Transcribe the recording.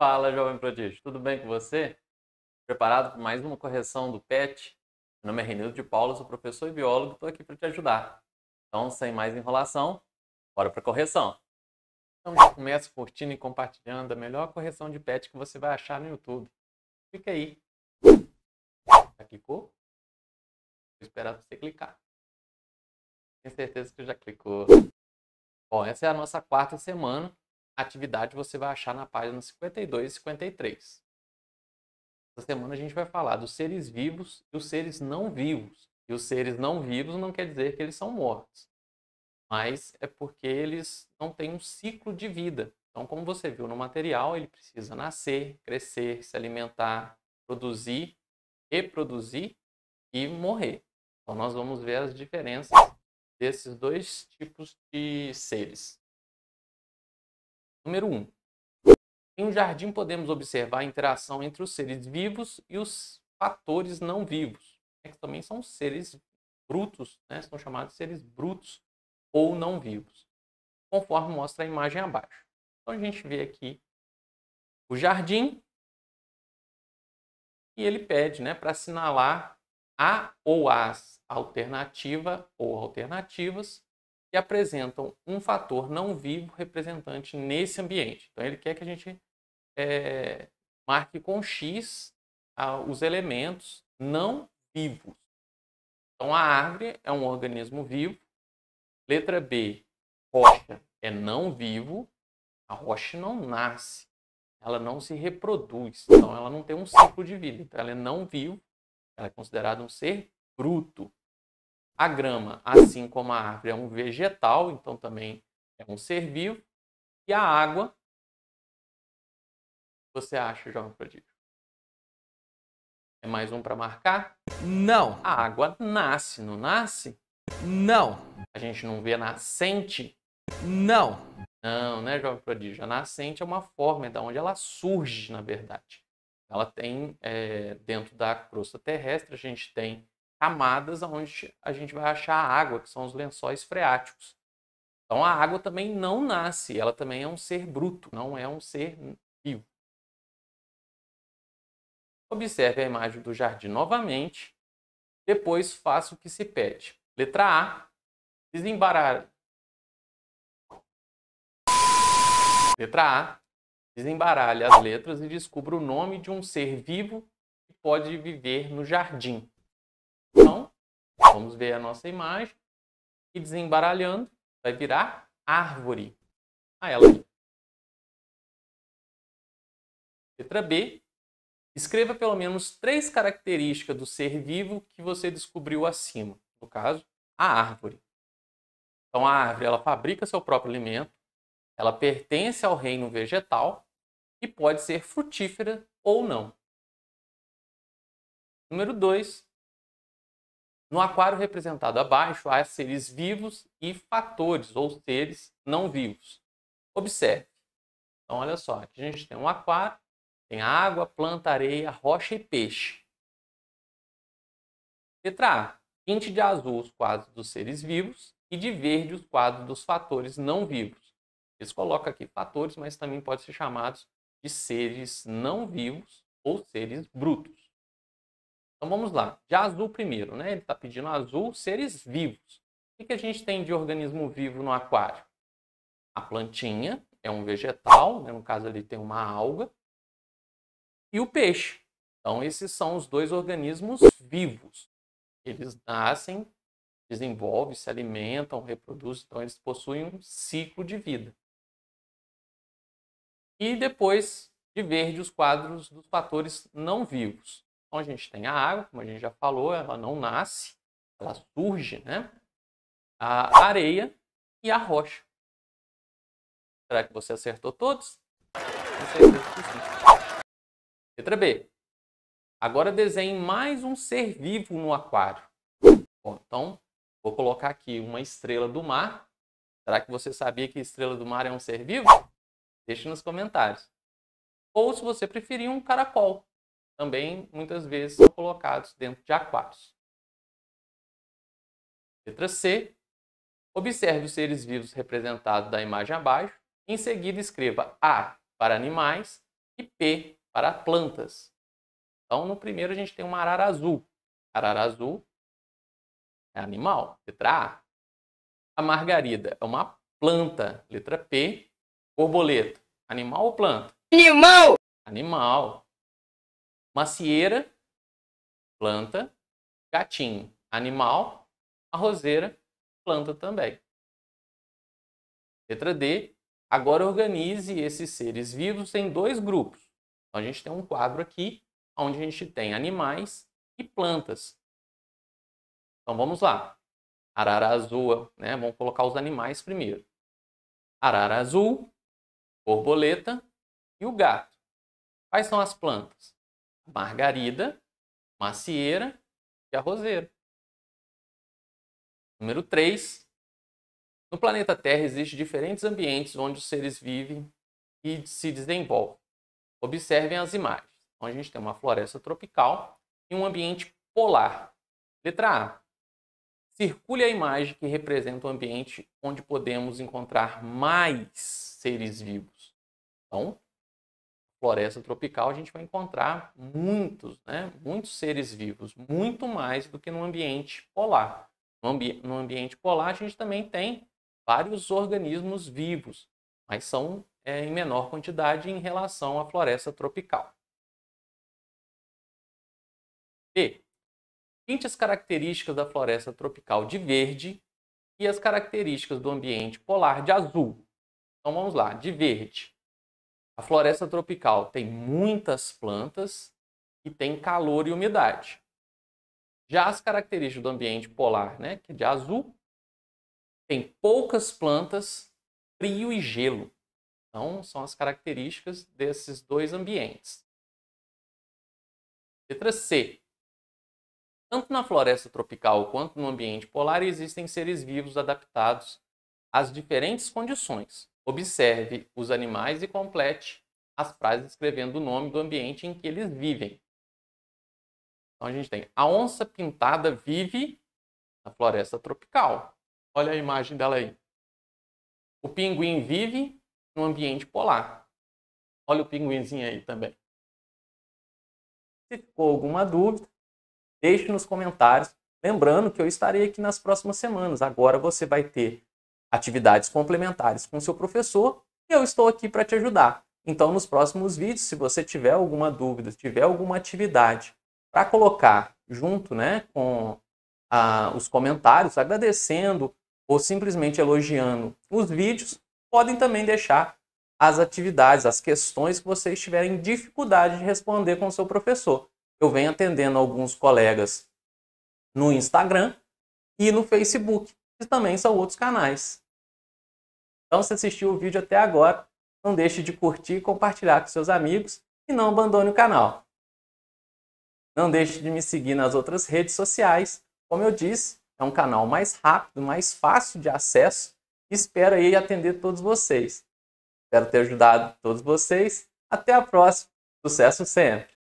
Fala, jovem prodígio, tudo bem com você? Preparado para mais uma correção do PET? Meu nome é Renildo de Paulo, sou professor e biólogo, estou aqui para te ajudar. Então, sem mais enrolação, bora para a correção. Então, já começa curtindo e compartilhando a melhor correção de PET que você vai achar no YouTube. Fica aí. Já clicou? Vou esperar você clicar. Tenho certeza que já clicou. Bom, essa é a nossa quarta semana atividade você vai achar na página 52 e 53. Essa semana a gente vai falar dos seres vivos e os seres não vivos. E os seres não vivos não quer dizer que eles são mortos, mas é porque eles não têm um ciclo de vida. Então, como você viu no material, ele precisa nascer, crescer, se alimentar, produzir, reproduzir e morrer. Então, nós vamos ver as diferenças desses dois tipos de seres. Número 1. Um, em um jardim podemos observar a interação entre os seres vivos e os fatores não vivos, né, que também são seres brutos, né, são chamados seres brutos ou não vivos, conforme mostra a imagem abaixo. Então a gente vê aqui o jardim e ele pede né, para assinalar a ou as alternativa ou alternativas que apresentam um fator não vivo representante nesse ambiente. Então, ele quer que a gente é, marque com X a, os elementos não vivos. Então, a árvore é um organismo vivo. Letra B, rocha é não vivo. A rocha não nasce, ela não se reproduz, então ela não tem um ciclo de vida. Então, ela é não vivo, ela é considerada um ser bruto. A grama, assim como a árvore, é um vegetal, então também é um ser vivo. E a água, você acha, João prodígio? É mais um para marcar? Não. A água nasce, não nasce? Não. A gente não vê nascente? Não. Não, né, João prodígio? A nascente é uma forma, é da onde ela surge, na verdade. Ela tem, é, dentro da crosta terrestre, a gente tem camadas onde a gente vai achar a água, que são os lençóis freáticos. Então a água também não nasce, ela também é um ser bruto, não é um ser vivo. Observe a imagem do jardim novamente, depois faça o que se pede. Letra A, desembarar. Letra A, desembaralhe as letras e descubra o nome de um ser vivo que pode viver no jardim. Vamos ver a nossa imagem. E desembaralhando, vai virar árvore. A ela aqui. Letra B. Escreva pelo menos três características do ser vivo que você descobriu acima. No caso, a árvore. Então, a árvore ela fabrica seu próprio alimento, ela pertence ao reino vegetal e pode ser frutífera ou não. Número 2. No aquário representado abaixo, há seres vivos e fatores, ou seres não vivos. Observe. Então, olha só, aqui a gente tem um aquário, tem água, planta, areia, rocha e peixe. Letra A. Tinte de azul os quadros dos seres vivos e de verde os quadros dos fatores não vivos. Eles colocam aqui fatores, mas também podem ser chamados de seres não vivos ou seres brutos. Então vamos lá. Já azul primeiro, né? Ele está pedindo azul seres vivos. O que a gente tem de organismo vivo no aquário? A plantinha é um vegetal, né? no caso ali tem uma alga, e o peixe. Então esses são os dois organismos vivos. Eles nascem, desenvolvem, se alimentam, reproduzem, então eles possuem um ciclo de vida. E depois de verde os quadros dos fatores não vivos. Então a gente tem a água, como a gente já falou, ela não nasce, ela surge, né? A areia e a rocha. Será que você acertou todos? É Letra B. Agora desenhe mais um ser vivo no aquário. Bom, então vou colocar aqui uma estrela do mar. Será que você sabia que estrela do mar é um ser vivo? Deixe nos comentários. Ou se você preferir um caracol também muitas vezes são colocados dentro de aquários. Letra C. Observe os seres vivos representados da imagem abaixo. Em seguida, escreva A para animais e P para plantas. Então, no primeiro, a gente tem uma arara azul. Arara azul é animal, letra A. A margarida é uma planta, letra P. Borboleta, animal ou planta? Animal! Animal macieira, planta, gatinho, animal, roseira, planta também. Letra D, agora organize esses seres vivos em dois grupos. Então a gente tem um quadro aqui onde a gente tem animais e plantas. Então vamos lá. Arara azul, né? Vamos colocar os animais primeiro. Arara azul, borboleta e o gato. Quais são as plantas? margarida, macieira e arrozeiro. Número 3. No planeta Terra existem diferentes ambientes onde os seres vivem e se desenvolvem. Observem as imagens. Então, a gente tem uma floresta tropical e um ambiente polar. Letra A. Circule a imagem que representa o ambiente onde podemos encontrar mais seres vivos. Então, floresta tropical, a gente vai encontrar muitos, né, muitos seres vivos, muito mais do que no ambiente polar. No, ambi no ambiente polar, a gente também tem vários organismos vivos, mas são é, em menor quantidade em relação à floresta tropical. B. Quinte as características da floresta tropical de verde e as características do ambiente polar de azul. Então vamos lá, de verde. A floresta tropical tem muitas plantas e tem calor e umidade. Já as características do ambiente polar, né, que é de azul, tem poucas plantas, frio e gelo. Então, são as características desses dois ambientes. Letra C. Tanto na floresta tropical quanto no ambiente polar existem seres vivos adaptados às diferentes condições. Observe os animais e complete as frases escrevendo o nome do ambiente em que eles vivem. Então a gente tem a onça pintada vive na floresta tropical. Olha a imagem dela aí. O pinguim vive no ambiente polar. Olha o pinguinzinho aí também. Se ficou alguma dúvida, deixe nos comentários. Lembrando que eu estarei aqui nas próximas semanas. Agora você vai ter atividades complementares com seu professor e eu estou aqui para te ajudar. Então, nos próximos vídeos, se você tiver alguma dúvida, tiver alguma atividade para colocar junto né, com ah, os comentários, agradecendo ou simplesmente elogiando os vídeos, podem também deixar as atividades, as questões que vocês tiverem dificuldade de responder com o seu professor. Eu venho atendendo alguns colegas no Instagram e no Facebook também são outros canais. Então, se assistiu o vídeo até agora, não deixe de curtir e compartilhar com seus amigos e não abandone o canal. Não deixe de me seguir nas outras redes sociais. Como eu disse, é um canal mais rápido, mais fácil de acesso. Espero aí atender todos vocês. Espero ter ajudado todos vocês. Até a próxima. Sucesso sempre!